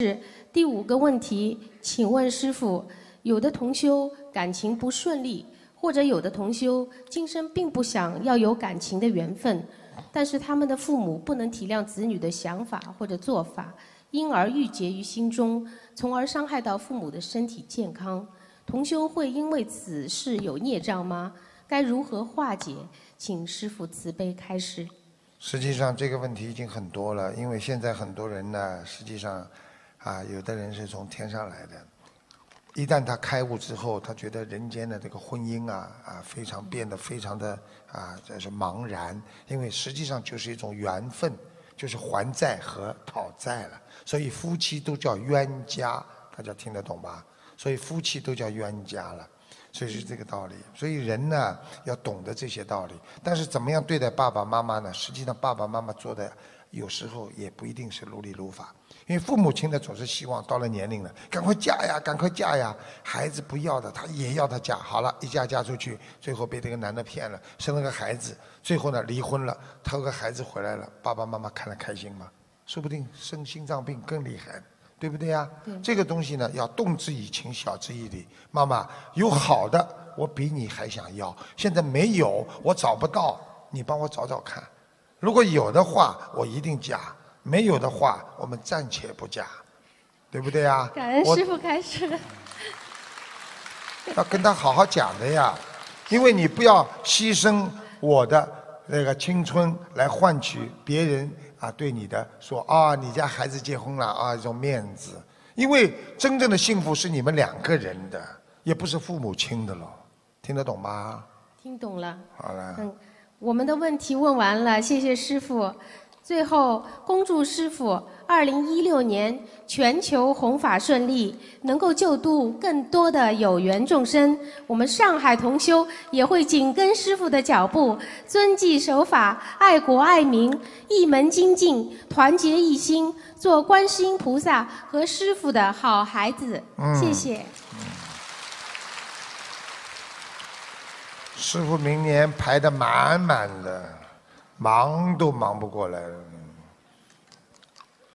是第五个问题，请问师傅，有的同修感情不顺利，或者有的同修今生并不想要有感情的缘分，但是他们的父母不能体谅子女的想法或者做法，因而郁结于心中，从而伤害到父母的身体健康。同修会因为此事有孽障吗？该如何化解？请师傅慈悲开示。实际上这个问题已经很多了，因为现在很多人呢，实际上。啊，有的人是从天上来的，一旦他开悟之后，他觉得人间的这个婚姻啊啊，非常变得非常的啊，这是茫然，因为实际上就是一种缘分，就是还债和讨债了，所以夫妻都叫冤家，大家听得懂吧？所以夫妻都叫冤家了。所以是这个道理，所以人呢要懂得这些道理。但是怎么样对待爸爸妈妈呢？实际上爸爸妈妈做的有时候也不一定是如理如法，因为父母亲呢总是希望到了年龄了，赶快嫁呀，赶快嫁呀。孩子不要的他也要他嫁，好了一嫁嫁出去，最后被这个男的骗了，生了个孩子，最后呢离婚了，偷个孩子回来了，爸爸妈妈看了开心吗？说不定生心脏病更厉害。对不对呀？这个东西呢，要动之以情，晓之以理。妈妈有好的，我比你还想要。现在没有，我找不到，你帮我找找看。如果有的话，我一定加；没有的话，我们暂且不加，对不对呀？感恩师傅开始。要跟他好好讲的呀，因为你不要牺牲我的那个青春来换取别人。啊，对你的说啊，你家孩子结婚了啊，一种面子，因为真正的幸福是你们两个人的，也不是父母亲的了，听得懂吗？听懂了。好了。嗯，我们的问题问完了，谢谢师傅。最后，恭祝师傅二零一六年全球弘法顺利，能够救度更多的有缘众生。我们上海同修也会紧跟师傅的脚步，遵纪守法，爱国爱民，一门精进，团结一心，做观世音菩萨和师傅的好孩子。谢谢。师傅明年排的满满的。忙都忙不过来了。